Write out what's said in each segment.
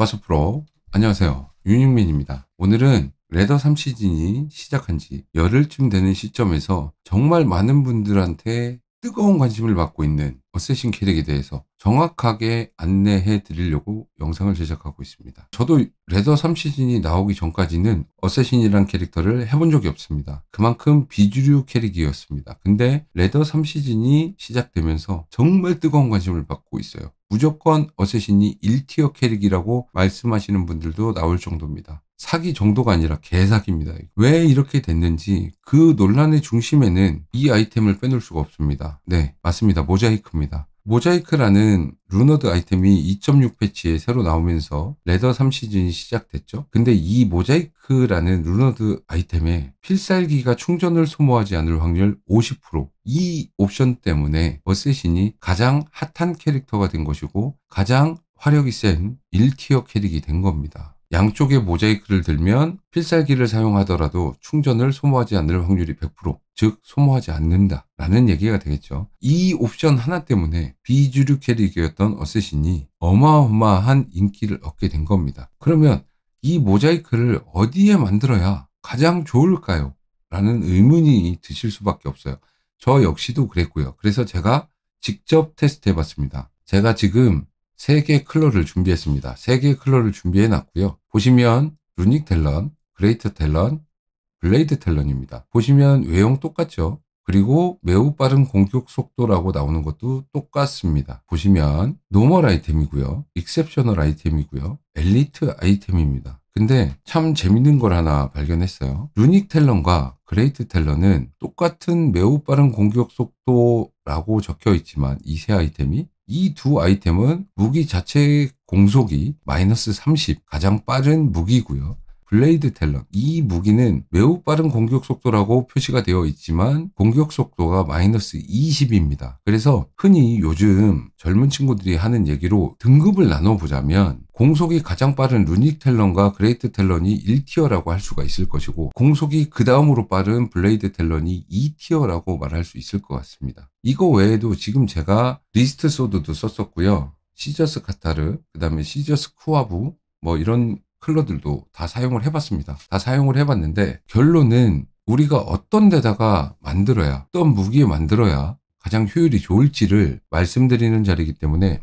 과수 프로 안녕하세요 윤윤민입니다 오늘은 레더 3시즌이 시작한 지 열흘쯤 되는 시점에서 정말 많은 분들한테 뜨거운 관심을 받고 있는 어쌔신 캐릭에 대해서 정확하게 안내해 드리려고 영상을 제작하고 있습니다. 저도 레더 3시즌이 나오기 전까지는 어쌔신이란 캐릭터를 해본 적이 없습니다. 그만큼 비주류 캐릭이었습니다. 근데 레더 3시즌이 시작되면서 정말 뜨거운 관심을 받고 있어요. 무조건 어쌔신이 1티어 캐릭이라고 말씀하시는 분들도 나올 정도입니다. 사기 정도가 아니라 개사기입니다. 왜 이렇게 됐는지 그 논란의 중심에는 이 아이템을 빼놓을 수가 없습니다. 네, 맞습니다. 모자이크입니다. 모자이크라는 루너드 아이템이 2.6 패치에 새로 나오면서 레더 3시즌이 시작됐죠. 근데 이 모자이크라는 루너드 아이템에 필살기가 충전을 소모하지 않을 확률 50%. 이 옵션 때문에 어쌔신이 가장 핫한 캐릭터가 된 것이고 가장 화력이 센 1티어 캐릭이 된 겁니다. 양쪽에 모자이크를 들면 필살기를 사용하더라도 충전을 소모하지 않을 확률이 100%, 즉 소모하지 않는다라는 얘기가 되겠죠. 이 옵션 하나 때문에 비주류 캐릭이었던 어쌔신이 어마어마한 인기를 얻게 된 겁니다. 그러면 이 모자이크를 어디에 만들어야 가장 좋을까요? 라는 의문이 드실 수밖에 없어요. 저 역시도 그랬고요. 그래서 제가 직접 테스트 해봤습니다. 제가 지금 3개의 클러를 준비했습니다. 3개의 클러를 준비해 놨고요. 보시면 루닉 텔런, 그레이트 텔런, 블레이드 텔런입니다. 보시면 외형 똑같죠? 그리고 매우 빠른 공격 속도라고 나오는 것도 똑같습니다. 보시면 노멀 아이템이고요. 익셉셔널 아이템이고요. 엘리트 아이템입니다. 근데 참 재밌는 걸 하나 발견했어요. 루닉 텔런과 그레이트 텔런은 똑같은 매우 빠른 공격 속도라고 적혀 있지만 2세 아이템이 이두 아이템은 무기 자체의 공속이 마이너스 30 가장 빠른 무기고요. 블레이드 텔런이 무기는 매우 빠른 공격 속도라고 표시가 되어 있지만 공격 속도가 마이너스 20입니다. 그래서 흔히 요즘 젊은 친구들이 하는 얘기로 등급을 나눠보자면 공속이 가장 빠른 루닉 텔런과 그레이트 텔런이 1티어라고 할 수가 있을 것이고 공속이 그 다음으로 빠른 블레이드 텔런이 2티어라고 말할 수 있을 것 같습니다. 이거 외에도 지금 제가 리스트 소드도 썼었고요. 시저스 카타르, 그 다음에 시저스 쿠아부, 뭐 이런 클러들도 다 사용을 해봤습니다. 다 사용을 해봤는데 결론은 우리가 어떤 데다가 만들어야 어떤 무기에 만들어야 가장 효율이 좋을지를 말씀드리는 자리이기 때문에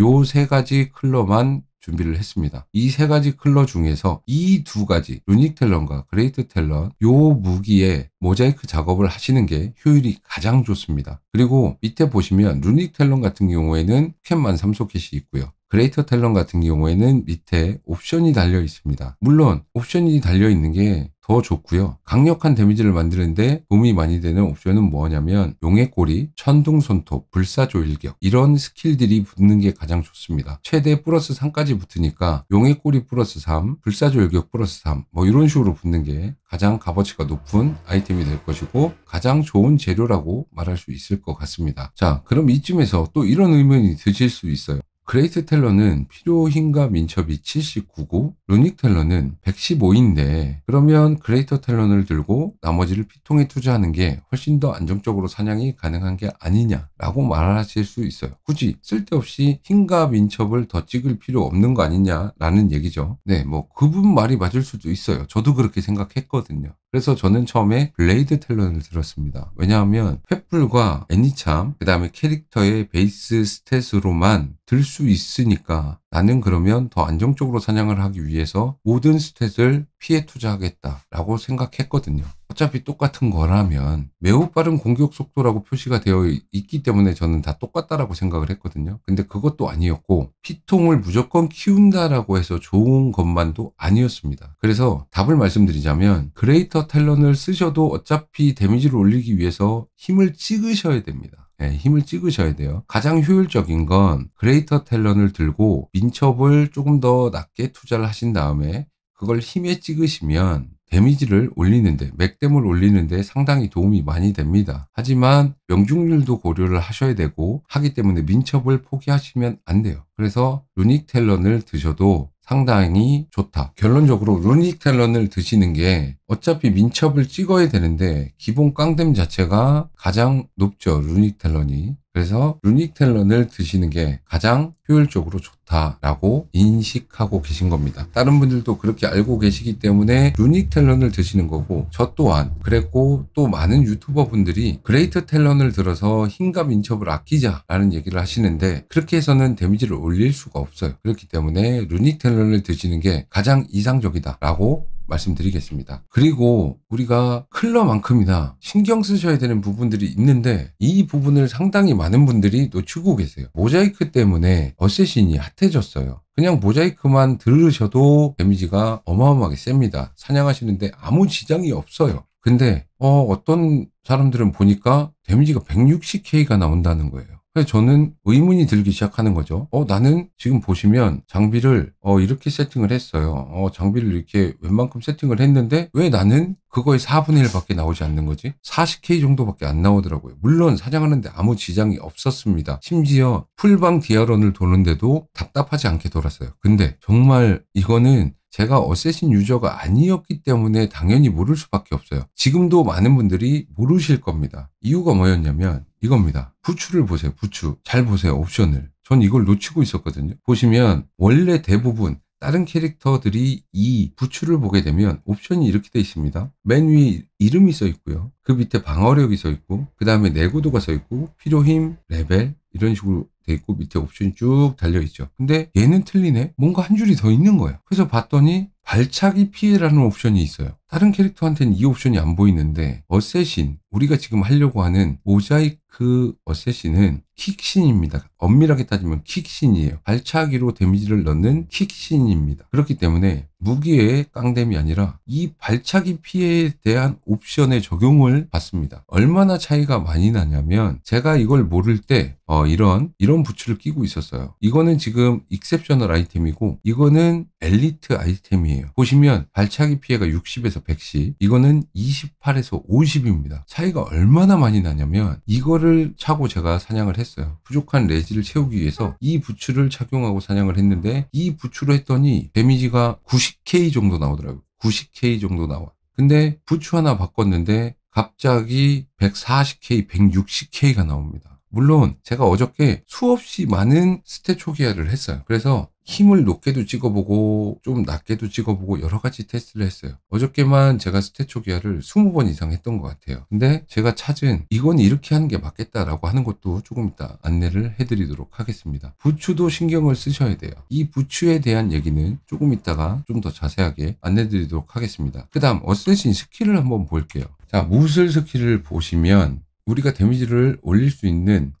요 세 가지 클러만 준비를 했습니다. 이 세 가지 클러 중에서 이 두 가지 루닉 텔런과 그레이트 텔런 요 무기에 모자이크 작업을 하시는 게 효율이 가장 좋습니다. 그리고 밑에 보시면 루닉 텔런 같은 경우에는 캡만 3소켓이 있고요. 그레이터 탤런 같은 경우에는 밑에 옵션이 달려 있습니다. 물론 옵션이 달려 있는 게 더 좋고요. 강력한 데미지를 만드는데 도움이 많이 되는 옵션은 뭐냐면 용의 꼬리, 천둥 손톱, 불사조 일격 이런 스킬들이 붙는 게 가장 좋습니다. 최대 플러스 3까지 붙으니까 용의 꼬리 플러스 3, 불사조 일격 플러스 3 뭐 이런 식으로 붙는 게 가장 값어치가 높은 아이템이 될 것이고 가장 좋은 재료라고 말할 수 있을 것 같습니다. 자 그럼 이쯤에서 또 이런 의문이 드실 수 있어요. 그레이스 텔러는 필요힘과 민첩이 79고 루닉 텔러는 115인데 그러면 그레이터 텔러를 들고 나머지를 피통에 투자하는 게 훨씬 더 안정적으로 사냥이 가능한 게 아니냐라고 말하실 수 있어요. 굳이 쓸데없이 힘과 민첩을 더 찍을 필요 없는 거 아니냐라는 얘기죠. 네, 뭐 그분 말이 맞을 수도 있어요. 저도 그렇게 생각했거든요. 그래서 저는 처음에 블레이드 텔런을 들었습니다. 왜냐하면 횃불과 애니참 그 다음에 캐릭터의 베이스 스탯으로만 들 수 있으니까 나는 그러면 더 안정적으로 사냥을 하기 위해서 모든 스탯을 피해 투자하겠다라고 생각했거든요. 어차피 똑같은 거라면 매우 빠른 공격 속도라고 표시가 되어 있기 때문에 저는 다 똑같다라고 생각을 했거든요. 근데 그것도 아니었고 피통을 무조건 키운다라고 해서 좋은 것만도 아니었습니다. 그래서 답을 말씀드리자면 그레이터 탤런을 쓰셔도 어차피 데미지를 올리기 위해서 힘을 찍으셔야 됩니다. 네, 힘을 찍으셔야 돼요. 가장 효율적인 건 그레이터 탤런을 들고 민첩을 조금 더 낮게 투자를 하신 다음에 그걸 힘에 찍으시면 데미지를 올리는데 맥댐을 올리는데 상당히 도움이 많이 됩니다. 하지만 명중률도 고려를 하셔야 되고 하기 때문에 민첩을 포기하시면 안 돼요. 그래서 루닉 텔런을 드셔도 상당히 좋다. 결론적으로 루닉 텔런을 드시는 게 어차피 민첩을 찍어야 되는데 기본 깡댐 자체가 가장 높죠. 루닉 텔런이. 그래서 루닉 텔런을 드시는 게 가장 효율적으로 좋다라고 인식하고 계신 겁니다. 다른 분들도 그렇게 알고 계시기 때문에 루닉 텔런을 드시는 거고 저 또한 그랬고 또 많은 유튜버 분들이 그레이트 텔런을 들어서 힘과 민첩을 아끼자라는 얘기를 하시는데 그렇게 해서는 데미지를 올릴 수가 없어요. 그렇기 때문에 루닉 텔런을 드시는 게 가장 이상적이다라고 말씀드리겠습니다. 그리고 우리가 클러만큼이나 신경 쓰셔야 되는 부분들이 있는데 이 부분을 상당히 많은 분들이 놓치고 계세요. 모자이크 때문에 어쌔신이 핫해졌어요. 그냥 모자이크만 들으셔도 데미지가 어마어마하게 셉니다. 사냥하시는데 아무 지장이 없어요. 근데 어, 어떤 사람들은 보니까 데미지가 160K가 나온다는 거예요. 그래서 저는 의문이 들기 시작하는 거죠. 어, 나는 지금 보시면 장비를 어, 이렇게 세팅을 했어요. 어, 장비를 이렇게 웬만큼 세팅을 했는데 왜 나는 그거의 4분의 1밖에 나오지 않는 거지? 40K 정도밖에 안 나오더라고요. 물론 사냥하는데 아무 지장이 없었습니다. 심지어 풀방 디아론을 도는데도 답답하지 않게 돌았어요. 근데 정말 이거는 제가 어쌔신 유저가 아니었기 때문에 당연히 모를 수밖에 없어요. 지금도 많은 분들이 모르실 겁니다. 이유가 뭐였냐면 이겁니다. 부추를 보세요. 부추. 잘 보세요. 옵션을. 전 이걸 놓치고 있었거든요. 보시면 원래 대부분 다른 캐릭터들이 이 부추를 보게 되면 옵션이 이렇게 되어 있습니다. 맨위에 이름이 써 있고요. 그 밑에 방어력이 써 있고 그 다음에 내구도가 써 있고 필요 힘, 레벨 이런 식으로 되어 있고 밑에 옵션이 쭉 달려 있죠. 근데 얘는 틀리네. 뭔가 한 줄이 더 있는 거예요. 그래서 봤더니 발차기 피해라는 옵션이 있어요. 다른 캐릭터한테는 이 옵션이 안 보이는데 어쌔신 우리가 지금 하려고 하는 모자이크 그어셋신은 킥신입니다. 엄밀하게 따지면 킥신이에요. 발차기로 데미지를 넣는 킥신입니다. 그렇기 때문에 무기의 깡댐이 아니라 이 발차기 피해에 대한 옵션의 적용을 받습니다. 얼마나 차이가 많이 나냐면 제가 이걸 모를 때 어, 이런 이런 부츠를 끼고 있었어요. 이거는 지금 익셉셔널 아이템이고 이거는 엘리트 아이템이에요. 보시면 발차기 피해가 60에서 110 이거는 28에서 50입니다. 차이가 얼마나 많이 나냐면 이걸 이거를 차고 제가 사냥을 했어요. 부족한 레지를 채우기 위해서 이 부츠를 착용하고 사냥을 했는데 이 부츠로 했더니 데미지가 90k 정도 나오더라고요. 90k 정도 나와. 근데 부츠 하나 바꿨는데 갑자기 140k, 160k가 나옵니다. 물론 제가 어저께 수없이 많은 스태 초기화를 했어요. 그래서 힘을 높게도 찍어보고 좀 낮게도 찍어보고 여러 가지 테스트를 했어요. 어저께만 제가 스테초기아를 20번 이상 했던 것 같아요. 근데 제가 찾은 이건 이렇게 하는 게 맞겠다라고 하는 것도 조금 이따 안내를 해드리도록 하겠습니다. 부추도 신경을 쓰셔야 돼요. 이 부추에 대한 얘기는 조금 이따가 좀 더 자세하게 안내드리도록 하겠습니다. 그 다음 어쌔신 스킬을 한번 볼게요. 자 무술 스킬을 보시면 우리가 데미지를 올릴 수 있는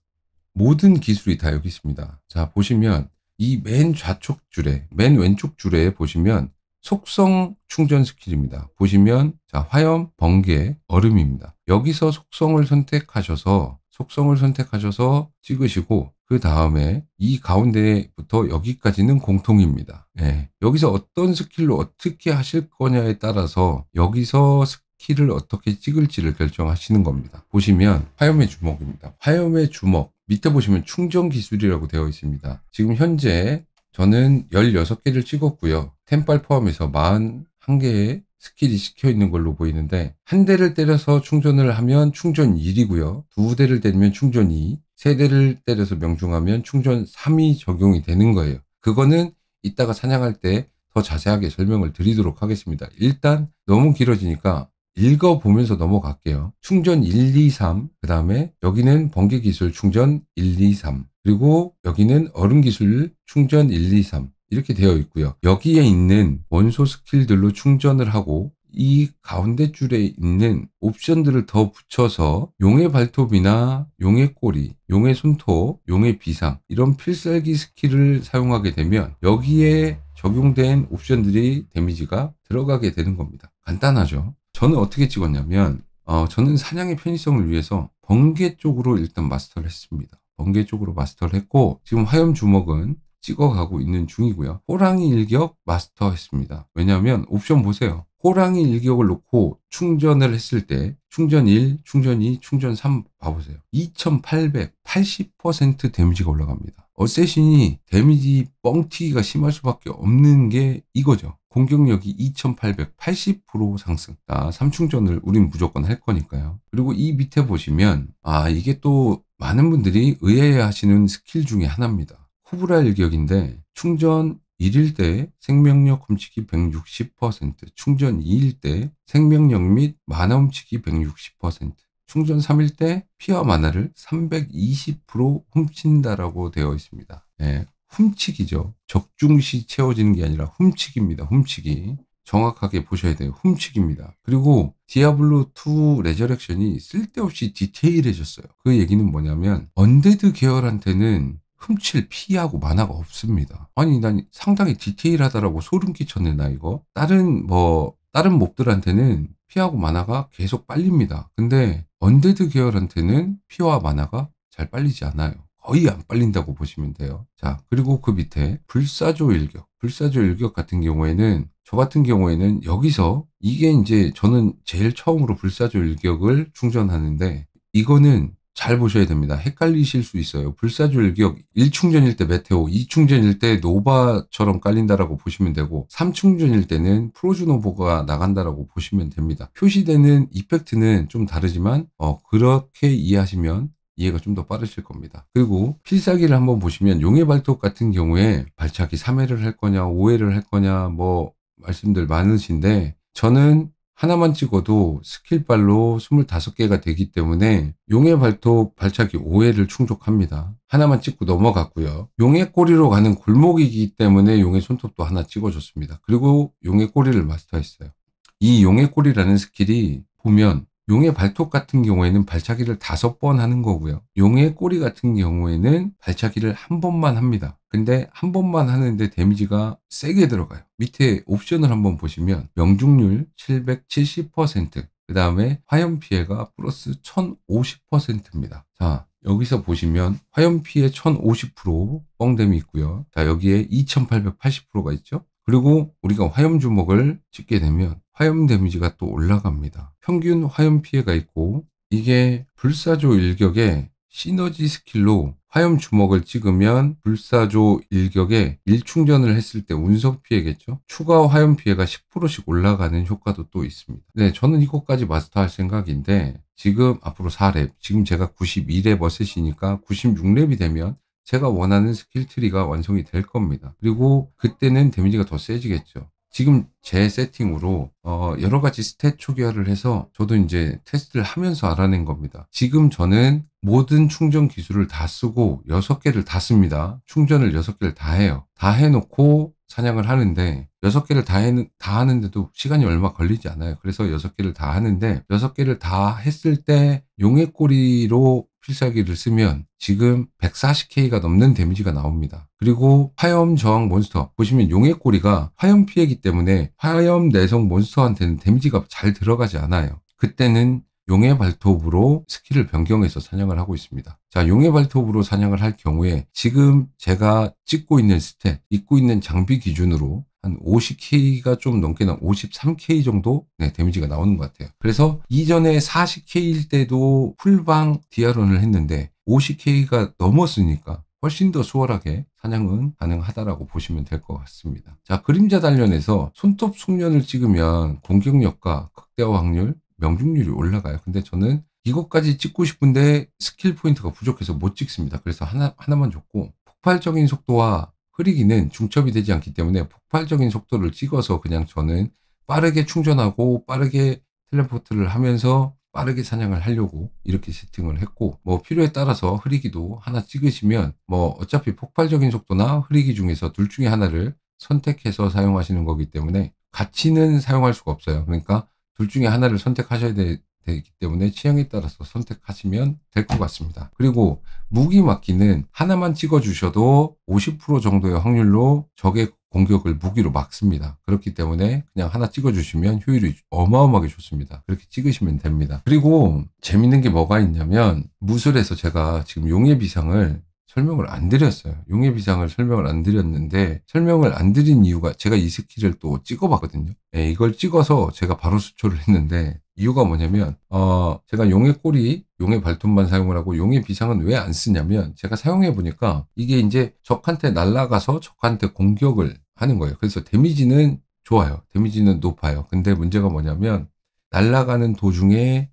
모든 기술이 다 여기 있습니다. 자 보시면 이맨 좌측 줄에, 맨 왼쪽 줄에 보시면 속성 충전 스킬입니다. 보시면 자 화염, 번개, 얼음입니다. 여기서 속성을 선택하셔서 속성을 선택하셔서 찍으시고 그 다음에 이 가운데부터 여기까지는 공통입니다. 네. 여기서 어떤 스킬로 어떻게 하실 거냐에 따라서 여기서 스킬을 어떻게 찍을지를 결정하시는 겁니다. 보시면 화염의 주먹입니다. 화염의 주먹 밑에 보시면 충전 기술이라고 되어 있습니다. 지금 현재 저는 16개를 찍었고요. 템빨 포함해서 41개의 스킬이 시켜 있는 걸로 보이는데 한 대를 때려서 충전을 하면 충전 1이고요. 두 대를 때리면 충전 2, 세 대를 때려서 명중하면 충전 3이 적용이 되는 거예요. 그거는 이따가 사냥할 때 더 자세하게 설명을 드리도록 하겠습니다. 일단 너무 길어지니까 읽어보면서 넘어갈게요. 충전 1, 2, 3. 그 다음에 여기는 번개 기술 충전 1, 2, 3. 그리고 여기는 얼음 기술 충전 1, 2, 3. 이렇게 되어 있고요. 여기에 있는 원소 스킬들로 충전을 하고 이 가운데 줄에 있는 옵션들을 더 붙여서 용의 발톱이나 용의 꼬리, 용의 손톱, 용의 비상 이런 필살기 스킬을 사용하게 되면 여기에 적용된 옵션들이 데미지가 들어가게 되는 겁니다. 간단하죠. 저는 어떻게 찍었냐면 어, 저는 사냥의 편의성을 위해서 번개 쪽으로 일단 마스터를 했습니다. 번개 쪽으로 마스터를 했고 지금 화염 주먹은 찍어가고 있는 중이고요. 호랑이 일격 마스터했습니다. 왜냐하면 옵션 보세요. 호랑이 일격을 놓고 충전을 했을 때 충전 1, 충전 2, 충전 3 봐보세요. 2880% 데미지가 올라갑니다. 어쌔신이 데미지 뻥튀기가 심할 수밖에 없는 게 이거죠. 공격력이 2880% 상승. 아, 3충전을 우린 무조건 할 거니까요. 그리고 이 밑에 보시면 아 이게 또 많은 분들이 의아해하시는 스킬 중에 하나입니다. 코브라 일격인데 충전 1일 때 생명력 훔치기 160%, 충전 2일 때 생명력 및 만화 훔치기 160%, 충전 3일 때 피와 만화를 320% 훔친다라고 되어 있습니다. 네, 훔치기죠. 적중시 채워지는 게 아니라 훔치기입니다. 훔치기. 정확하게 보셔야 돼요. 훔치기입니다. 그리고 디아블로2 레저렉션이 쓸데없이 디테일해졌어요. 그 얘기는 뭐냐면 언데드 계열한테는 훔칠 피하고 만화가 없습니다. 아니 난 상당히 디테일하다라고 소름 끼쳤네 나 이거. 다른 뭐 다른 몹들한테는 피하고 만화가 계속 빨립니다. 근데 언데드 계열한테는 피와 만화가 잘 빨리지 않아요. 거의 안 빨린다고 보시면 돼요. 자, 그리고 그 밑에 불사조 일격. 불사조 일격 같은 경우에는 저 같은 경우에는 여기서 이게 이제 저는 제일 처음으로 불사조 일격을 충전하는데 이거는 잘 보셔야 됩니다. 헷갈리실 수 있어요. 불사조 일격 1충전일 때 메테오, 2충전일 때 노바처럼 깔린다라고 보시면 되고 3충전일 때는 프로즈노보가 나간다라고 보시면 됩니다. 표시되는 이펙트는 좀 다르지만 어, 그렇게 이해하시면 이해가 좀 더 빠르실 겁니다. 그리고 필살기를 한번 보시면 용의 발톱 같은 경우에 발차기 3회를 할 거냐 5회를 할 거냐 뭐 말씀들 많으신데 저는 하나만 찍어도 스킬발로 25개가 되기 때문에 용의 발톱 발차기 5회를 충족합니다. 하나만 찍고 넘어갔고요. 용의 꼬리로 가는 골목이기 때문에 용의 손톱도 하나 찍어줬습니다. 그리고 용의 꼬리를 마스터했어요. 이 용의 꼬리라는 스킬이 보면 용의 발톱 같은 경우에는 발차기를 다섯 번 하는 거고요. 용의 꼬리 같은 경우에는 발차기를 한 번만 합니다. 근데 한 번만 하는데 데미지가 세게 들어가요. 밑에 옵션을 한번 보시면 명중률 770%, 그 다음에 화염 피해가 플러스 1050%입니다. 자, 여기서 보시면 화염 피해 1050% 뻥댐이 있고요. 자, 여기에 2880%가 있죠. 그리고 우리가 화염 주먹을 찍게 되면 화염 데미지가 또 올라갑니다. 평균 화염 피해가 있고 이게 불사조 일격의 시너지 스킬로 화염 주먹을 찍으면 불사조 일격에 일충전을 했을 때 운석 피해겠죠. 추가 화염 피해가 10%씩 올라가는 효과도 또 있습니다. 네, 저는 이것까지 마스터할 생각인데 지금 앞으로 4렙, 지금 제가 92렙 어셋이니까 96렙이 되면 제가 원하는 스킬 트리가 완성이 될 겁니다. 그리고 그때는 데미지가 더 세지겠죠. 지금 제 세팅으로 어 여러 가지 스탯 초기화를 해서 저도 이제 테스트를 하면서 알아낸 겁니다. 지금 저는 모든 충전 기술을 다 쓰고 6개를 다 씁니다. 충전을 6개를 다 해요. 다 해놓고 사냥을 하는데 6개를 다, 다 하는데도 시간이 얼마 걸리지 않아요. 그래서 6개를 다 하는데 6개를 다 했을 때 용의 꼬리로 필살기를 쓰면 지금 140K가 넘는 데미지가 나옵니다. 그리고 화염 저항 몬스터 보시면 용의 꼬리가 화염 피해기 때문에 화염 내성 몬스터한테는 데미지가 잘 들어가지 않아요. 그때는 용의 발톱으로 스킬을 변경해서 사냥을 하고 있습니다. 자, 용의 발톱으로 사냥을 할 경우에 지금 제가 찍고 있는 스탯, 입고 있는 장비 기준으로 한 50K가 좀 넘게 나 53K 정도 네, 데미지가 나오는 것 같아요. 그래서 이전에 40K일 때도 풀방 디아론을 했는데 50K가 넘었으니까 훨씬 더 수월하게 사냥은 가능하다라고 보시면 될 것 같습니다. 자, 그림자 단련에서 손톱 숙련을 찍으면 공격력과 극대화 확률, 명중률이 올라가요. 근데 저는 이것까지 찍고 싶은데 스킬 포인트가 부족해서 못 찍습니다. 그래서 하나, 하나만 줬고 폭발적인 속도와 흐리기는 중첩이 되지 않기 때문에 폭발적인 속도를 찍어서 그냥 저는 빠르게 충전하고 빠르게 텔레포트를 하면서 빠르게 사냥을 하려고 이렇게 세팅을 했고 뭐 필요에 따라서 흐리기도 하나 찍으시면 뭐 어차피 폭발적인 속도나 흐리기 중에서 둘 중에 하나를 선택해서 사용하시는 거기 때문에 가치는 사용할 수가 없어요 그러니까 둘 중에 하나를 선택하셔야 되, 되어 있기 때문에 취향에 따라서 선택하시면 될 것 같습니다. 그리고 무기 막기는 하나만 찍어 주셔도 50% 정도의 확률로 적의 공격을 무기로 막습니다. 그렇기 때문에 그냥 하나 찍어주시면 효율이 어마어마하게 좋습니다. 그렇게 찍으시면 됩니다. 그리고 재밌는 게 뭐가 있냐면 무술에서 제가 지금 용의 비상을 설명을 안 드렸어요. 용의 비상을 설명을 안 드렸는데 설명을 안 드린 이유가 제가 이 스킬을 또 찍어봤거든요. 네, 이걸 찍어서 제가 바로 수초를 했는데 이유가 뭐냐면 어 제가 용의 꼬리, 용의 발톱만 사용을 하고 용의 비상은 왜 안 쓰냐면 제가 사용해 보니까 이게 이제 적한테 날아가서 적한테 공격을 하는 거예요. 그래서 데미지는 좋아요. 데미지는 높아요. 근데 문제가 뭐냐면 날아가는 도중에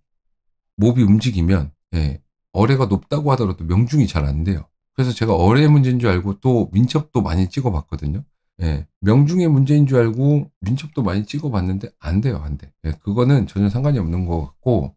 몹이 움직이면 예, 어뢰가 높다고 하더라도 명중이 잘 안 돼요. 그래서 제가 어뢰 문제인 줄 알고 또 민첩도 많이 찍어봤거든요. 예, 명중의 문제인 줄 알고 민첩도 많이 찍어봤는데 안 돼요, 안 돼. 예, 그거는 전혀 상관이 없는 것 같고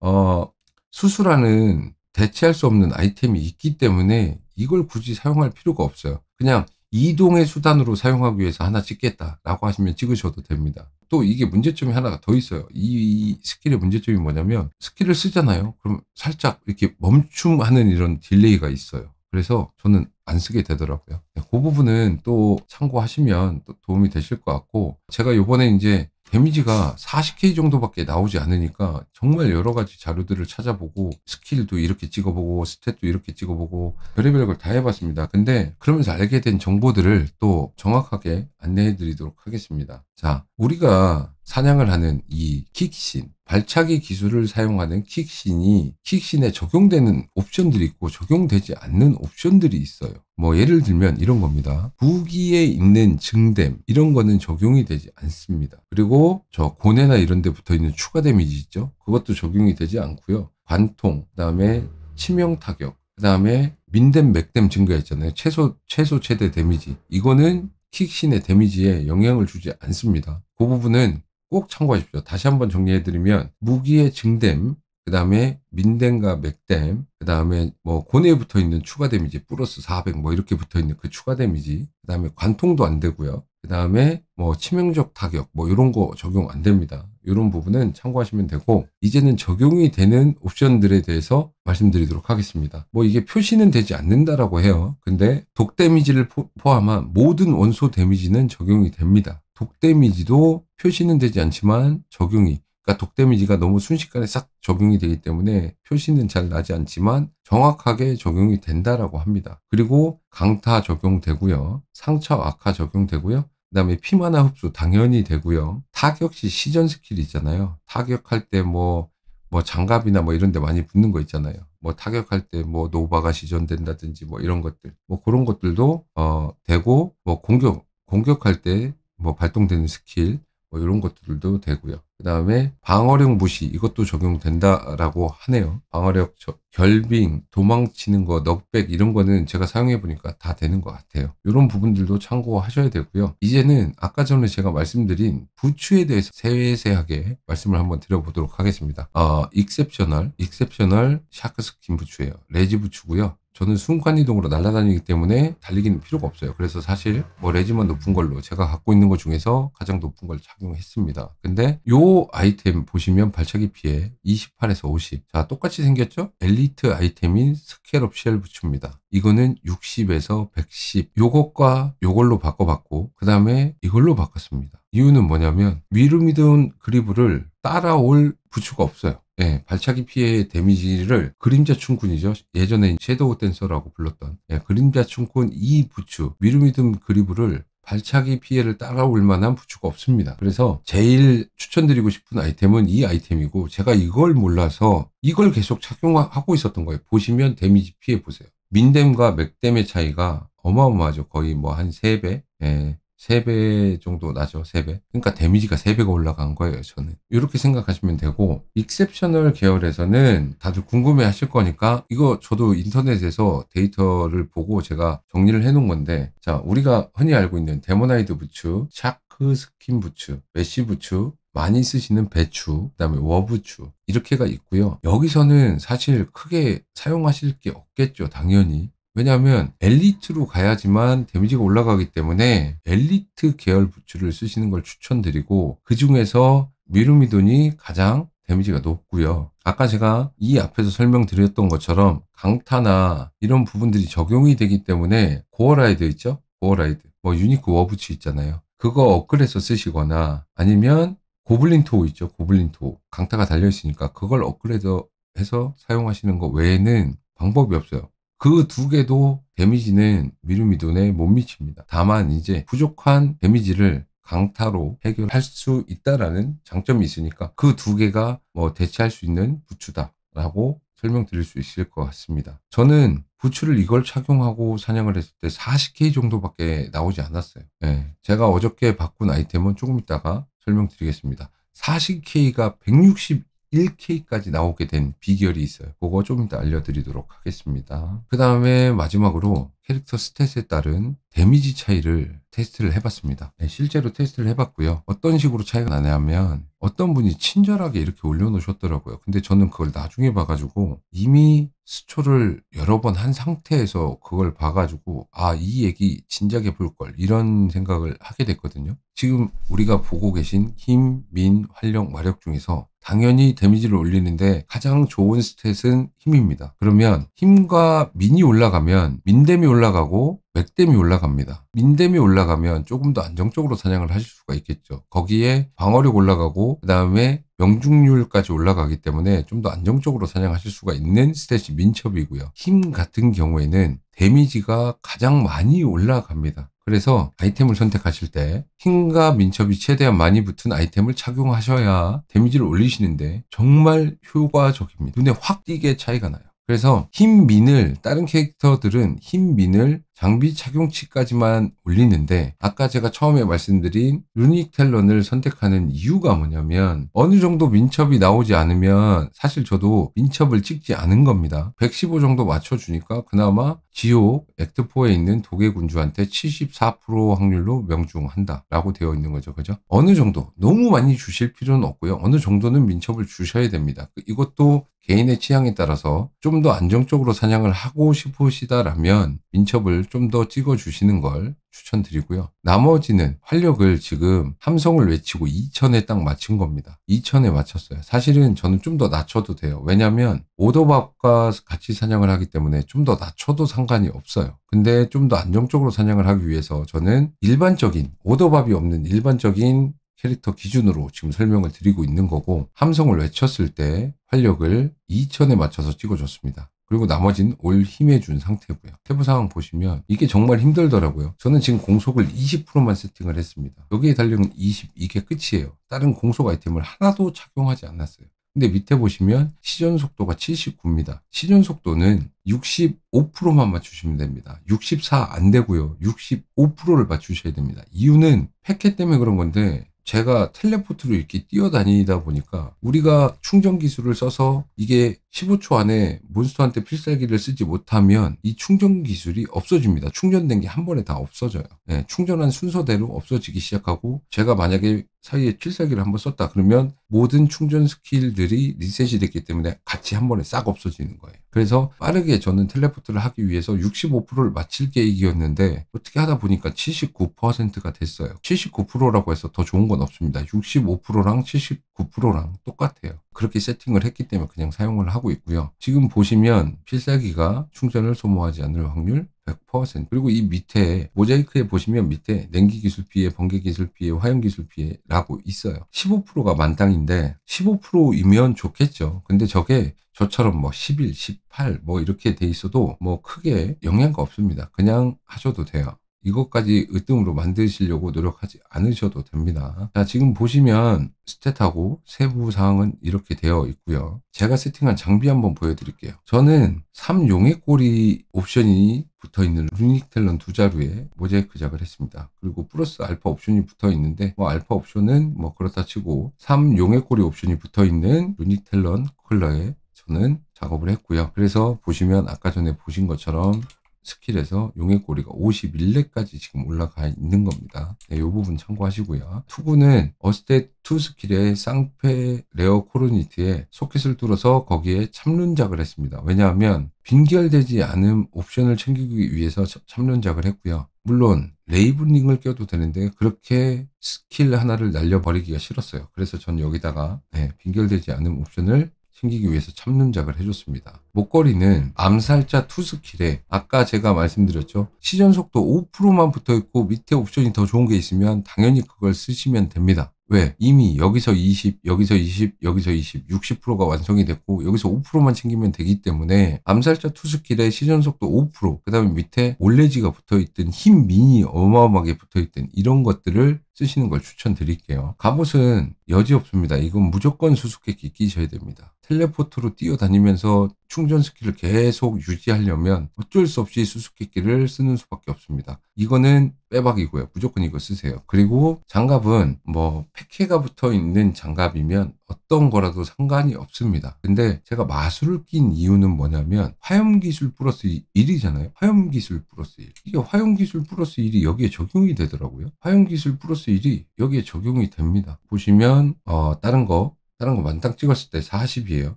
어, 수술하는 대체할 수 없는 아이템이 있기 때문에 이걸 굳이 사용할 필요가 없어요. 그냥 이동의 수단으로 사용하기 위해서 하나 찍겠다라고 하시면 찍으셔도 됩니다. 또 이게 문제점이 하나가 더 있어요. 이, 이 스킬의 문제점이 뭐냐면 스킬을 쓰잖아요. 그럼 살짝 이렇게 멈춤하는 이런 딜레이가 있어요. 그래서 저는 안 쓰게 되더라고요. 네, 그 부분은 또 참고하시면 또 도움이 되실 것 같고 제가 요번에 이제 데미지가 40K 정도밖에 나오지 않으니까 정말 여러 가지 자료들을 찾아보고 스킬도 이렇게 찍어보고 스탯도 이렇게 찍어보고 별의별 걸 다 해봤습니다. 근데 그러면서 알게 된 정보들을 또 정확하게 안내해 드리도록 하겠습니다. 자, 우리가 사냥을 하는 이 킥신, 발차기 기술을 사용하는 킥신이 킥신에 적용되는 옵션들이 있고 적용되지 않는 옵션들이 있어요. 뭐 예를 들면 이런 겁니다. 부기에 있는 증댐 이런 거는 적용이 되지 않습니다. 그리고 저 고뇌나 이런 데 붙어 있는 추가 데미지 있죠? 그것도 적용이 되지 않고요. 관통, 그다음에 치명 타격, 그다음에 민댐 맥댐 증가있잖아요 최소 최소 최대 데미지. 이거는 킥신의 데미지에 영향을 주지 않습니다. 그 부분은 꼭 참고하십시오. 다시 한번 정리해드리면 무기의 증댐, 그 다음에 민댐과 맥댐, 그 다음에 뭐 고뇌에 붙어 있는 추가 데미지 플러스 400 뭐 이렇게 붙어 있는 그 추가 데미지, 그 다음에 관통도 안 되고요. 그 다음에 뭐 치명적 타격 뭐 이런 거 적용 안 됩니다. 이런 부분은 참고하시면 되고 이제는 적용이 되는 옵션들에 대해서 말씀드리도록 하겠습니다. 뭐 이게 표시는 되지 않는다라고 해요. 근데 독 데미지를 포함한 모든 원소 데미지는 적용이 됩니다. 독 데미지도 표시는 되지 않지만 적용이 그러니까 독 데미지가 너무 순식간에 싹 적용이 되기 때문에 표시는 잘 나지 않지만 정확하게 적용이 된다라고 합니다. 그리고 강타 적용되고요. 상처 악화 적용되고요. 그 다음에 피마나 흡수 당연히 되고요. 타격 시 시전 스킬 있잖아요. 타격할 때뭐뭐 뭐 장갑이나 뭐 이런 데 많이 붙는 거 있잖아요. 뭐 타격할 때 뭐 노바가 시전된다든지 뭐 이런 것들 뭐 그런 것들도 어 되고 뭐 공격 공격할 때뭐 발동되는 스킬 뭐 이런 것들도 되고요. 그 다음에 방어력 무시 이것도 적용된다라고 하네요. 방어력 저, 결빙, 도망치는 거, 넉백 이런 거는 제가 사용해 보니까 다 되는 것 같아요. 이런 부분들도 참고하셔야 되고요. 이제는 아까 전에 제가 말씀드린 부추에 대해서 세세하게 말씀을 한번 드려보도록 하겠습니다. 어, 익셉셔널, 익셉셔널 샤크 스킨 부추예요. 레지 부추고요. 저는 순간이동으로 날아다니기 때문에 달리기는 필요가 없어요. 그래서 사실 뭐 레지먼 높은 걸로 제가 갖고 있는 것 중에서 가장 높은 걸 착용했습니다. 근데 요 아이템 보시면 발차기 피해 28에서 50. 자, 똑같이 생겼죠? 엘리트 아이템인 스케럽 쉘 부츠입니다. 이거는 60에서 110. 요것과 요걸로 바꿔봤고, 그 다음에 이걸로 바꿨습니다. 이유는 뭐냐면, 미루미돈 그리브를 따라올 부츠가 없어요. 예, 발차기 피해 데미지를 그림자 춤꾼이죠. 예전에 섀도우 댄서라고 불렀던 예, 그림자 춤꾼 이 부츠 미루미듬 그리브를 발차기 피해를 따라올 만한 부츠가 없습니다. 그래서 제일 추천드리고 싶은 아이템은 이 아이템이고 제가 이걸 몰라서 이걸 계속 착용하고 있었던 거예요. 보시면 데미지 피해 보세요. 민댐과 맥댐의 차이가 어마어마하죠. 거의 뭐 한 3배? 예. 3배 정도 나죠, 3배 그러니까 데미지가 3배가 올라간 거예요, 저는. 이렇게 생각하시면 되고, 익셉셔널 계열에서는 다들 궁금해 하실 거니까, 이거 저도 인터넷에서 데이터를 보고 제가 정리를 해 놓은 건데, 자, 우리가 흔히 알고 있는 데모나이드 부츠, 샤크 스킨 부츠, 메쉬 부츠, 많이 쓰시는 배추, 그다음에 워부추 이렇게가 있고요. 여기서는 사실 크게 사용하실 게 없겠죠, 당연히. 왜냐하면 엘리트로 가야지만 데미지가 올라가기 때문에 엘리트 계열 부츠를 쓰시는 걸 추천드리고 그 중에서 미루미돈이 가장 데미지가 높고요. 아까 제가 이 앞에서 설명드렸던 것처럼 강타나 이런 부분들이 적용이 되기 때문에 고어라이드 있죠? 고어라이드. 뭐 유니크 워부츠 있잖아요. 그거 업글해서 그 쓰시거나 아니면 고블린 토우 있죠? 고블린 토우. 강타가 달려 있으니까 그걸 업그레이드 해서 사용하시는 거 외에는 방법이 없어요. 그두 개도 데미지는 미르미돈에 못 미칩니다. 다만 이제 부족한 데미지를 강타로 해결할 수 있다라는 장점이 있으니까 그 두 개가 뭐 대체할 수 있는 부추다라고 설명드릴 수 있을 것 같습니다. 저는 부추를 이걸 착용하고 사냥을 했을 때 40K 정도밖에 나오지 않았어요. 네, 제가 어저께 바꾼 아이템은 조금 있다가 설명드리겠습니다. 40K가 162 1K까지 나오게 된 비결이 있어요. 그거 좀 이따 알려드리도록 하겠습니다. 그 다음에 마지막으로 캐릭터 스탯에 따른 데미지 차이를 테스트를 해봤습니다. 네, 실제로 테스트를 해봤고요. 어떤 식으로 차이가 나냐면 어떤 분이 친절하게 이렇게 올려놓으셨더라고요. 근데 저는 그걸 나중에 봐가지고 이미 수초를 여러 번 한 상태에서 그걸 봐가지고 아 이 얘기 진작에 볼 걸 이런 생각을 하게 됐거든요. 지금 우리가 보고 계신 힘, 민, 활력, 마력 중에서 당연히 데미지를 올리는데 가장 좋은 스탯은 힘입니다. 그러면 힘과 민이 올라가면 민 데미 올라 올라가고 맥댐이 올라갑니다. 민댐이 올라가면 조금 더 안정적으로 사냥을 하실 수가 있겠죠. 거기에 방어력 올라가고 그 다음에 명중률까지 올라가기 때문에 좀 더 안정적으로 사냥하실 수가 있는 스탯이 민첩이고요. 힘 같은 경우에는 데미지가 가장 많이 올라갑니다. 그래서 아이템을 선택하실 때 힘과 민첩이 최대한 많이 붙은 아이템을 착용하셔야 데미지를 올리시는데 정말 효과적입니다. 눈에 확 띄게 차이가 나요. 그래서 흰 민을 다른 캐릭터들은 흰 민을 장비 착용치까지만 올리는데 아까 제가 처음에 말씀드린 루닉 텔런을 선택하는 이유가 뭐냐면 어느 정도 민첩이 나오지 않으면 사실 저도 민첩을 찍지 않은 겁니다. 115 정도 맞춰주니까 그나마 지옥 액트4에 있는 독의 군주한테 74% 확률로 명중한다 라고 되어 있는 거죠. 그죠? 어느 정도 너무 많이 주실 필요는 없고요. 어느 정도는 민첩을 주셔야 됩니다. 이것도 개인의 취향에 따라서 좀 더 안정적으로 사냥을 하고 싶으시다라면 민첩을 좀더 찍어주시는 걸 추천드리고요. 나머지는 활력을 지금 함성을 외치고 2천에 딱 맞춘 겁니다. 2천에 맞췄어요. 사실은 저는 좀 더 낮춰도 돼요. 왜냐면 하 오도밥과 같이 사냥을 하기 때문에 좀 더 낮춰도 상관이 없어요. 근데 좀 더 안정적으로 사냥을 하기 위해서 저는 일반적인 오도밥이 없는 일반적인 캐릭터 기준으로 지금 설명을 드리고 있는 거고 함성을 외쳤을 때 활력을 2천에 맞춰서 찍어줬습니다. 그리고 나머지는 올 힘해준 상태고요. 세부 상황 보시면 이게 정말 힘들더라고요. 저는 지금 공속을 20%만 세팅을 했습니다. 여기에 달려있는 20 이게 끝이에요. 다른 공속 아이템을 하나도 착용하지 않았어요. 근데 밑에 보시면 시전 속도가 79입니다. 시전 속도는 65%만 맞추시면 됩니다. 64 안 되고요. 65%를 맞추셔야 됩니다. 이유는 패켓 때문에 그런 건데 제가 텔레포트로 이렇게 뛰어다니다 보니까 우리가 충전 기술을 써서 이게 15초 안에 몬스터한테 필살기를 쓰지 못하면 이 충전 기술이 없어집니다. 충전된 게 한 번에 다 없어져요. 네, 충전한 순서대로 없어지기 시작하고 제가 만약에 사이에 필살기를 한번 썼다 그러면 모든 충전 스킬들이 리셋이 됐기 때문에 같이 한 번에 싹 없어지는 거예요. 그래서 빠르게 저는 텔레포트를 하기 위해서 65%를 마칠 계획이었는데 어떻게 하다 보니까 79%가 됐어요. 79%라고 해서 더 좋은 건 없습니다. 65%랑 79%랑 똑같아요. 그렇게 세팅을 했기 때문에 그냥 사용을 하고 있고요. 지금 보시면 필살기가 충전을 소모하지 않을 확률 100% 그리고 이 밑에 모자이크에 보시면 밑에 냉기 기술 피해, 번개 기술 피해, 화염 기술 피해라고 있어요. 15%가 만땅인데 15%이면 좋겠죠. 근데 저게 저처럼 뭐 11, 18 뭐 이렇게 돼 있어도 뭐 크게 영향가 없습니다. 그냥 하셔도 돼요. 이것까지 으뜸으로 만드시려고 노력하지 않으셔도 됩니다. 자, 지금 보시면 스탯하고 세부 사항은 이렇게 되어 있고요. 제가 세팅한 장비 한번 보여드릴게요. 저는 3용의 꼬리 옵션이 붙어 있는 루닉 텔런두 자루에 모자이크 작을 했습니다. 그리고 플러스 알파 옵션이 붙어 있는데 뭐 알파 옵션은 뭐 그렇다 치고 3용의 꼬리 옵션이 붙어 있는 루닉 텔런 컬러에 저는 작업을 했고요. 그래서 보시면 아까 전에 보신 것처럼 스킬에서 용의 꼬리가 51레까지 지금 올라가 있는 겁니다. 네, 요 부분 참고하시고요. 투구는 어스탯 2 스킬의 쌍패 레어 코르니트에 소켓을 뚫어서 거기에 참륜작을 했습니다. 왜냐하면 빈결되지 않은 옵션을 챙기기 위해서 참륜작을 했고요. 물론 레이블링을 껴도 되는데 그렇게 스킬 하나를 날려버리기가 싫었어요. 그래서 전 여기다가 네, 빈결되지 않은 옵션을 챙기기 위해서 참눈작을 해줬습니다. 목걸이는 암살자 투스킬에 아까 제가 말씀드렸죠. 시전 속도 5%만 붙어있고 밑에 옵션이 더 좋은 게 있으면 당연히 그걸 쓰시면 됩니다. 왜? 이미 여기서 20, 여기서 20, 여기서 20, 60%가 완성이 됐고 여기서 5%만 챙기면 되기 때문에 암살자 투스킬에 시전속도 5%그 다음에 밑에 올레지가 붙어있든 힘 미니 어마어마하게 붙어있든 이런 것들을 쓰시는 걸 추천드릴게요. 갑옷은 여지없습니다. 이건 무조건 수수께끼 끼셔야 됩니다. 텔레포트로 뛰어다니면서 충전 스킬을 계속 유지하려면 어쩔 수 없이 수수께끼를 쓰는 수밖에 없습니다. 이거는 빼박이고요. 무조건 이거 쓰세요. 그리고 장갑은 뭐 팩해가 붙어 있는 장갑이면 어떤 거라도 상관이 없습니다. 근데 제가 마술을 낀 이유는 뭐냐면 화염기술 플러스 1이잖아요. 화염기술 플러스 1. 이게 화염기술 플러스 1이 여기에 적용이 되더라고요. 화염기술 플러스 1이 여기에 적용이 됩니다. 보시면 어, 다른 거 다른 거 만땅 찍었을 때 40이에요.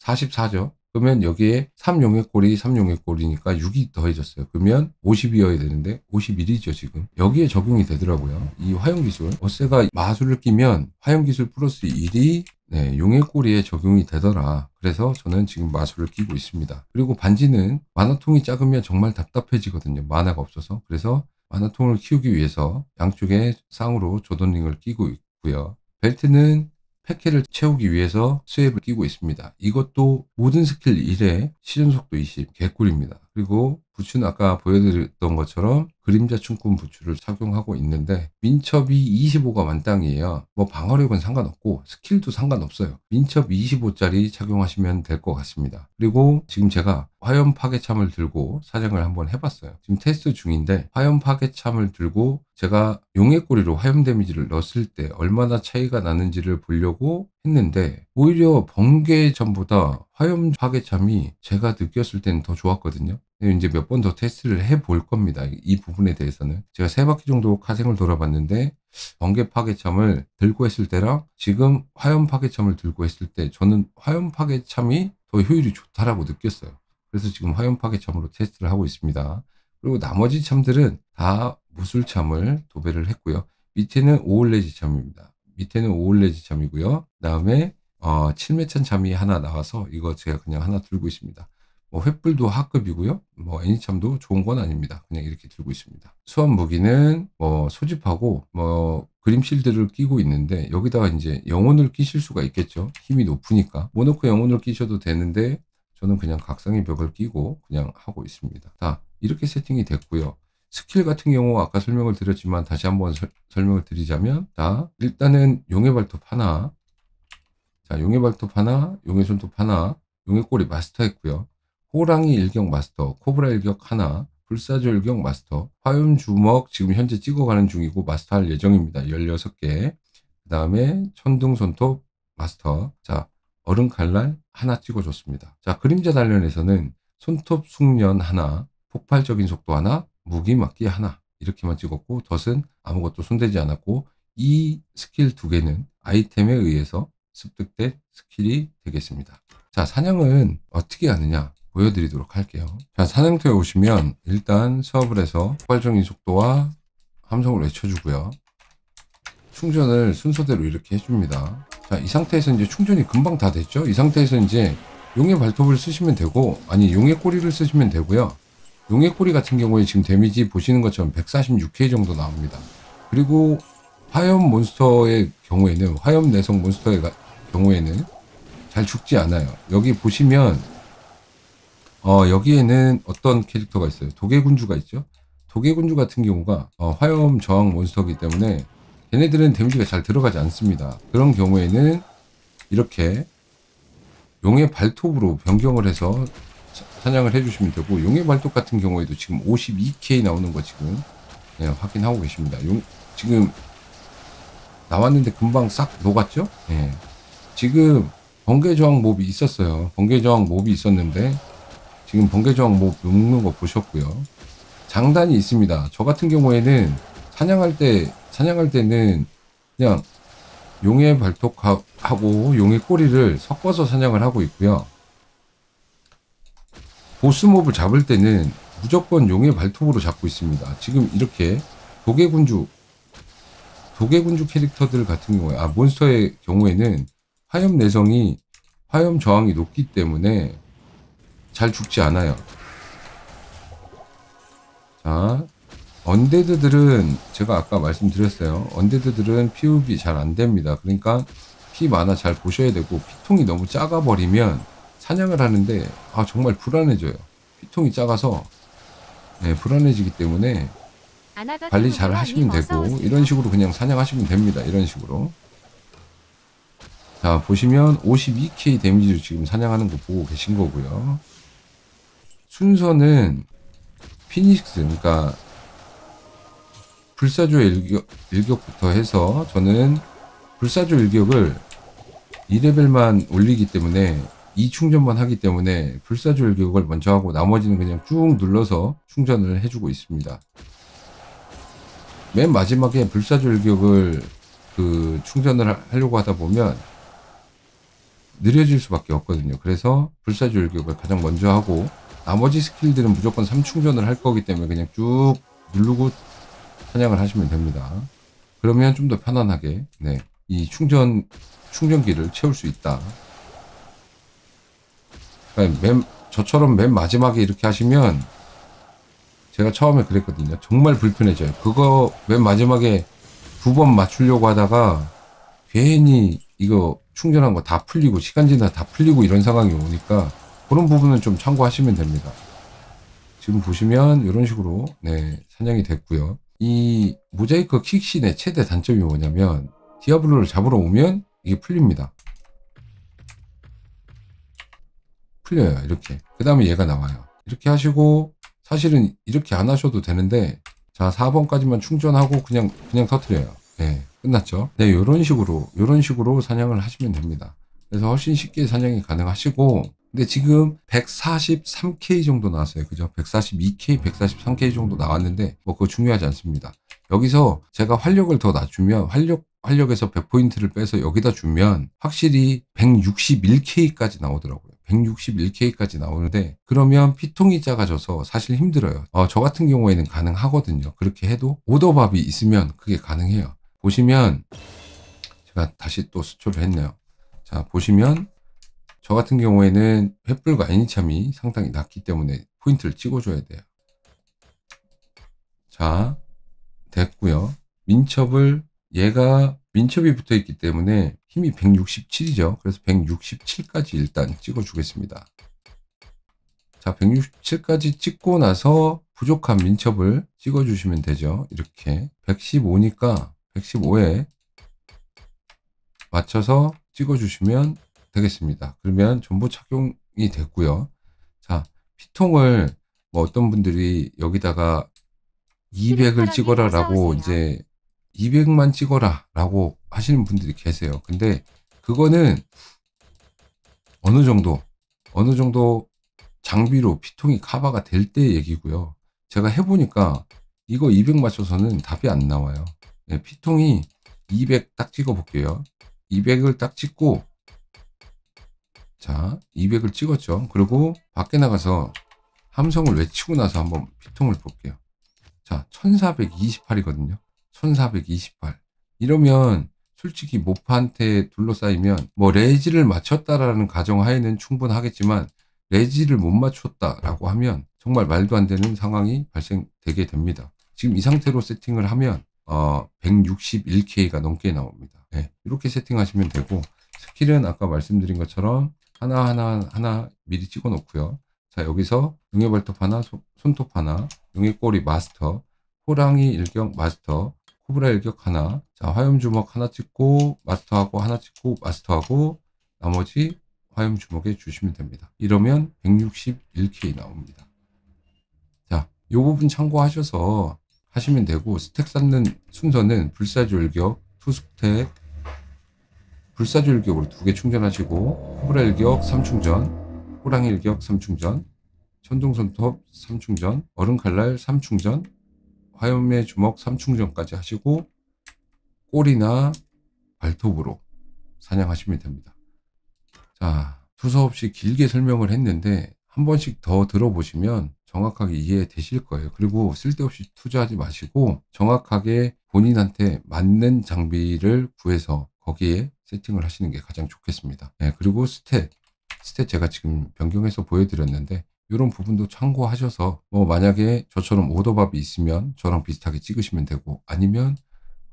44죠. 그러면 여기에 3용의 꼴이 3용의 꼴이니까 6이 더해졌어요. 그러면 50이어야 되는데 51이죠 지금. 여기에 적용이 되더라고요. 이화염기술 어세가 마술을 끼면 화염기술 플러스 1이 네, 용의 꼬리에 적용이 되더라. 그래서 저는 지금 마술을 끼고 있습니다. 그리고 반지는 만화통이 작으면 정말 답답해지거든요. 만화가 없어서. 그래서 만화통을 키우기 위해서 양쪽에 쌍으로 조던링을 끼고 있고요. 벨트는 패키를 채우기 위해서 스왑을 끼고 있습니다. 이것도 모든 스킬 1에 시전속도 20, 개꿀입니다. 그리고 부츠는 아까 보여드렸던 것처럼 그림자 춤꾼 부츠를 착용하고 있는데 민첩이 25가 만땅이에요. 뭐 방어력은 상관없고 스킬도 상관없어요. 민첩 25짜리 착용하시면 될 것 같습니다. 그리고 지금 제가 화염 파괴참을 들고 사냥을 한번 해봤어요. 지금 테스트 중인데 화염 파괴참을 들고 제가 용의 꼬리로 화염 데미지를 넣었을 때 얼마나 차이가 나는지를 보려고 했는데 오히려 번개 전보다 화염 파괴 참이 제가 느꼈을 때는 더 좋았거든요. 이제 몇 번 더 테스트를 해 볼 겁니다. 이 부분에 대해서는 제가 세 바퀴 정도 카생을 돌아봤는데 번개 파괴참을 들고 했을 때랑 지금 화염 파괴참을 들고 했을 때 저는 화염 파괴참이 더 효율이 좋다라고 느꼈어요. 그래서 지금 화염 파괴참으로 테스트를 하고 있습니다. 그리고 나머지 참들은 다 무술참을 도배를 했고요. 밑에는 오올레지 참입니다. 밑에는 오올레지 참이고요. 그다음에 어, 칠매찬 참이 하나 나와서 이거 제가 그냥 하나 들고 있습니다. 뭐 횃불도 하급이고요. 뭐 애니참도 좋은 건 아닙니다. 그냥 이렇게 들고 있습니다. 수원 무기는 뭐 소집하고 뭐 그림실들을 끼고 있는데 여기다가 이제 영혼을 끼실 수가 있겠죠. 힘이 높으니까 모노크 영혼을 끼셔도 되는데 저는 그냥 각성의 벽을 끼고 그냥 하고 있습니다. 자 이렇게 세팅이 됐고요. 스킬 같은 경우 아까 설명을 드렸지만 다시 한번 서, 설명을 드리자면 자 일단은 용의 발톱 하나 자, 용의 발톱 하나, 용의 손톱 하나, 용의 꼬리 마스터했고요. 호랑이 일격 마스터, 코브라 일격 하나, 불사조 일격 마스터, 화염 주먹 지금 현재 찍어가는 중이고 마스터할 예정입니다. 16개. 그 다음에 천둥 손톱 마스터. 자, 얼음 칼날 하나 찍어줬습니다. 자, 그림자 단련에서는 손톱 숙련 하나, 폭발적인 속도 하나, 무기 막기 하나 이렇게만 찍었고 덫은 아무것도 손대지 않았고 이 스킬 두 개는 아이템에 의해서 습득된 스킬이 되겠습니다. 자, 사냥은 어떻게 하느냐 보여드리도록 할게요. 자, 사냥터에 오시면 일단 수업을 해서 폭발적인 속도와 함성을 외쳐주고요. 충전을 순서대로 이렇게 해줍니다. 자, 이 상태에서 이제 충전이 금방 다 됐죠? 이 상태에서 이제 용의 발톱을 쓰시면 되고, 아니, 용의 꼬리를 쓰시면 되고요. 용의 꼬리 같은 경우에 지금 데미지 보시는 것처럼 146K 정도 나옵니다. 그리고 화염 몬스터의 경우에는 화염 내성 몬스터의 경우에는 잘 죽지 않아요. 여기 보시면 어, 여기에는 어떤 캐릭터가 있어요. 도개군주가 있죠. 도개군주 같은 경우가 어, 화염 저항 몬스터기 때문에 얘네들은 데미지가 잘 들어가지 않습니다. 그런 경우에는 이렇게 용의 발톱으로 변경을 해서 사냥을 해주시면 되고 용의 발톱 같은 경우에도 지금 52k 나오는 거 지금 네, 확인하고 계십니다. 용, 지금 나왔는데 금방 싹 녹았죠? 네. 지금 번개저항 몹이 있었어요. 번개저항 몹이 있었는데 지금 번개저항 몹 녹는 거 보셨고요. 장단이 있습니다. 저 같은 경우에는 사냥할 때 사냥할 때는 그냥 용의 발톱하고 용의 꼬리를 섞어서 사냥을 하고 있고요. 보스몹을 잡을 때는 무조건 용의 발톱으로 잡고 있습니다. 지금 이렇게 도개군주 도개군주 캐릭터들 같은 경우에 아 몬스터의 경우에는 화염 내성이 화염 저항이 높기 때문에 잘 죽지 않아요. 자, 언데드들은 제가 아까 말씀드렸어요. 언데드들은 피흡이 잘 안됩니다. 그러니까 피 많아 잘 보셔야 되고 피통이 너무 작아 버리면 사냥을 하는데 아 정말 불안해져요. 피통이 작아서 네, 불안해지기 때문에 관리 잘 하시면 되고 이런 식으로 그냥 사냥하시면 됩니다. 이런 식으로 자 보시면 52k 데미지를 지금 사냥하는 거 보고 계신 거고요. 순서는 피닉스 그러니까 불사조 일격, 일격부터 해서 저는 불사조 일격을 2레벨만 올리기 때문에 2충전만 하기 때문에 불사조 일격을 먼저 하고 나머지는 그냥 쭉 눌러서 충전을 해주고 있습니다. 맨 마지막에 불사조 일격을 그 충전을 하려고 하다 보면 느려질 수밖에 없거든요. 그래서 불사조 일격을 가장 먼저 하고 나머지 스킬들은 무조건 3충전을 할 거기 때문에 그냥 쭉 누르고 사냥을 하시면 됩니다. 그러면 좀 더 편안하게 네, 이 충전 충전기를 채울 수 있다. 그러니까 맨, 저처럼 맨 마지막에 이렇게 하시면 제가 처음에 그랬거든요. 정말 불편해져요. 그거 맨 마지막에 두 번 맞추려고 하다가 괜히 이거 충전한 거 다 풀리고 시간 지나 다 풀리고 이런 상황이 오니까 그런 부분은 좀 참고하시면 됩니다. 지금 보시면 이런 식으로 네 사냥이 됐고요. 이 모자이크 킥신의 최대 단점이 뭐냐면 디아블로를 잡으러 오면 이게 풀립니다. 풀려요 이렇게 그 다음에 얘가 나와요 이렇게 하시고 사실은 이렇게 안 하셔도 되는데 자 4번까지만 충전하고 그냥 그냥 터트려요 네, 끝났죠. 네, 요런 식으로, 요런 식으로 사냥을 하시면 됩니다. 그래서 훨씬 쉽게 사냥이 가능하시고, 근데 지금 143K 정도 나왔어요. 그죠? 142K, 143K 정도 나왔는데, 뭐, 그거 중요하지 않습니다. 여기서 제가 활력을 더 낮추면, 활력, 활력에서 100포인트를 빼서 여기다 주면, 확실히 161K까지 나오더라고요. 161K까지 나오는데 그러면 피통이 작아져서 사실 힘들어요. 어, 저 같은 경우에는 가능하거든요. 그렇게 해도 오더밥이 있으면 그게 가능해요. 보시면 제가 다시 또 수초를 했네요. 자 보시면 저 같은 경우에는 횃불과 애니참이 상당히 낮기 때문에 포인트를 찍어줘야 돼요. 자 됐고요. 민첩을 얘가 민첩이 붙어 있기 때문에 힘이 167이죠. 그래서 167까지 일단 찍어주겠습니다. 자, 167까지 찍고 나서 부족한 민첩을 찍어주시면 되죠. 이렇게 115니까 115에 맞춰서 찍어주시면 되겠습니다. 그러면 전부 착용이 됐고요. 자, 피통을 뭐 어떤 분들이 여기다가 200을 찍어라 라고 이제 200만 찍어라 라고 하시는 분들이 계세요. 근데 그거는 어느 정도 어느 정도 장비로 피통이 커버가 될 때 얘기고요. 제가 해보니까 이거 200 맞춰서는 답이 안 나와요. 네, 피통이 200 딱 찍어 볼게요. 200을 딱 찍고 자 200을 찍었죠. 그리고 밖에 나가서 함성을 외치고 나서 한번 피통을 볼게요. 자 1428이거든요. 1428 이러면 솔직히 모파한테 둘러싸이면 뭐 레지를 맞췄다라는 가정하에는 충분하겠지만 레지를 못 맞췄다라고 하면 정말 말도 안 되는 상황이 발생되게 됩니다. 지금 이 상태로 세팅을 하면 어, 161K가 넘게 나옵니다. 네, 이렇게 세팅하시면 되고 스킬은 아까 말씀드린 것처럼 하나하나 하나, 하나 미리 찍어 놓고요. 자 여기서 용의 발톱 하나, 소, 손톱 하나, 용의 꼬리 마스터, 호랑이 일격 마스터, 코브라 일격 하나, 자 화염 주먹 하나 찍고 마스터하고 하나 찍고 마스터하고 나머지 화염 주먹에 주시면 됩니다. 이러면 161K 나옵니다. 자, 이 부분 참고하셔서 하시면 되고 스택 쌓는 순서는 불사줄격 투스택, 불사줄격으로두 개 충전하시고 호랄격 3충전, 호랑일격 3충전, 천둥선톱 3충전, 얼음칼날 3충전, 화염의 주먹 3충전까지 하시고 꼬리나 발톱으로 사냥하시면 됩니다. 자, 투서 없이 길게 설명을 했는데 한 번씩 더 들어보시면 정확하게 이해되실 거예요. 그리고 쓸데없이 투자하지 마시고 정확하게 본인한테 맞는 장비를 구해서 거기에 세팅을 하시는 게 가장 좋겠습니다. 네, 그리고 스탯. 스탯 제가 지금 변경해서 보여드렸는데 이런 부분도 참고하셔서 뭐 만약에 저처럼 오더밥이 있으면 저랑 비슷하게 찍으시면 되고 아니면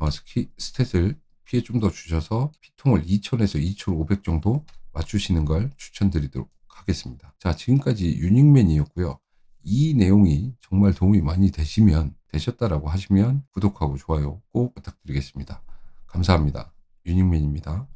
어, 스키, 스탯을 피해 좀 더 주셔서 피통을 2000에서 2500 정도 맞추시는 걸 추천드리도록 하겠습니다. 자 지금까지 유닉맨이었고요. 이 내용이 정말 도움이 많이 되시면 되셨다라고 하시면 구독하고 좋아요 꼭 부탁드리겠습니다. 감사합니다. 유익맨입니다